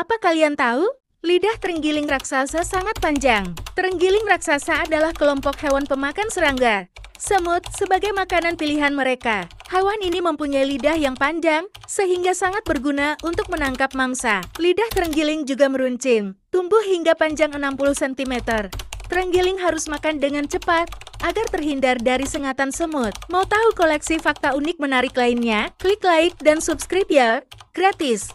Apa kalian tahu? Lidah terenggiling raksasa sangat panjang. Terenggiling raksasa adalah kelompok hewan pemakan serangga. Semut sebagai makanan pilihan mereka. Hewan ini mempunyai lidah yang panjang, sehingga sangat berguna untuk menangkap mangsa. Lidah terenggiling juga meruncing, tumbuh hingga panjang 60 cm. Terenggiling harus makan dengan cepat agar terhindar dari sengatan semut. Mau tahu koleksi fakta unik menarik lainnya? Klik like dan subscribe ya, gratis!